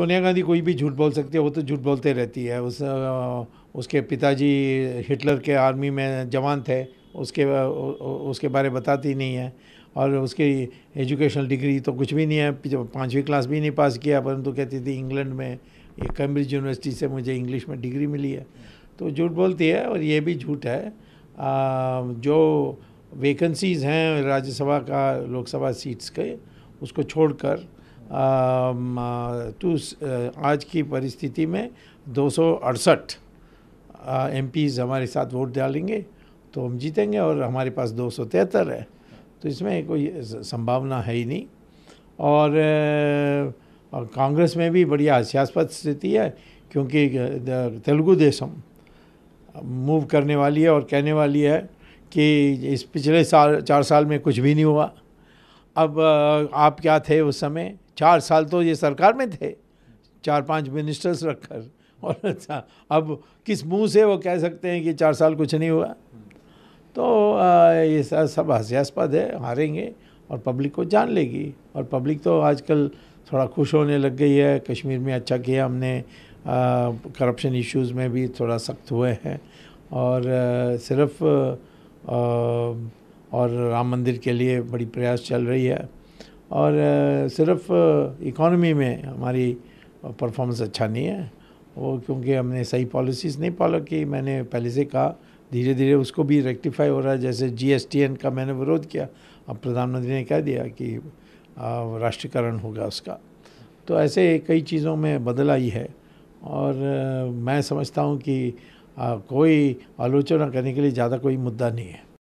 सोनिया गांधी कोई भी झूठ बोल सकती है वो तो झूठ बोलते रहती है उस उसके पिताजी हिटलर के आर्मी में जवान थे उसके उसके बारे बताती नहीं है और उसकी एजुकेशनल डिग्री तो कुछ भी नहीं है पाँचवीं क्लास भी नहीं पास किया परंतु कहती थी इंग्लैंड में ये कैम्ब्रिज यूनिवर्सिटी से मुझे इंग्लिश में डिग्री मिली है तो झूठ बोलती है और ये भी झूठ है आ, जो वैकेंसीज़ हैं राज्यसभा का लोकसभा सीट्स के उसको छोड़कर टू तो आज की परिस्थिति में दो सौ अड़सठ एम हमारे साथ वोट डालेंगे तो हम जीतेंगे और हमारे पास दो सौ तिहत्तर है तो इसमें कोई संभावना है ही नहीं और, और कांग्रेस में भी बड़ी हास्यास्पद स्थिति है क्योंकि तेलुगु देशम मूव करने वाली है और कहने वाली है कि इस पिछले साल चार साल में कुछ भी नहीं हुआ अब आप क्या थे उस समय चार साल तो ये सरकार में थे चार पांच मिनिस्टर्स रखकर और अच्छा अब किस मुंह से वो कह सकते हैं कि चार साल कुछ नहीं हुआ तो ये सब हास्यास्पद है हारेंगे और पब्लिक को जान लेगी और पब्लिक तो आजकल थोड़ा खुश होने लग गई है कश्मीर में अच्छा किया हमने करप्शन इश्यूज में भी थोड़ा सख्त हुए हैं और आ, सिर्फ आ, और राम मंदिर के लिए बड़ी प्रयास चल रही है और सिर्फ इकोनॉमी में हमारी परफॉर्मेंस अच्छा नहीं है वो क्योंकि हमने सही पॉलिसीज़ नहीं फॉलो की मैंने पहले से कहा धीरे धीरे उसको भी रेक्टिफाई हो रहा है जैसे जीएसटीएन का मैंने विरोध किया अब प्रधानमंत्री ने कह दिया कि राष्ट्रीयकरण होगा उसका तो ऐसे कई चीज़ों में बदल आई है और मैं समझता हूँ कि कोई आलोचना करने के लिए ज़्यादा कोई मुद्दा नहीं है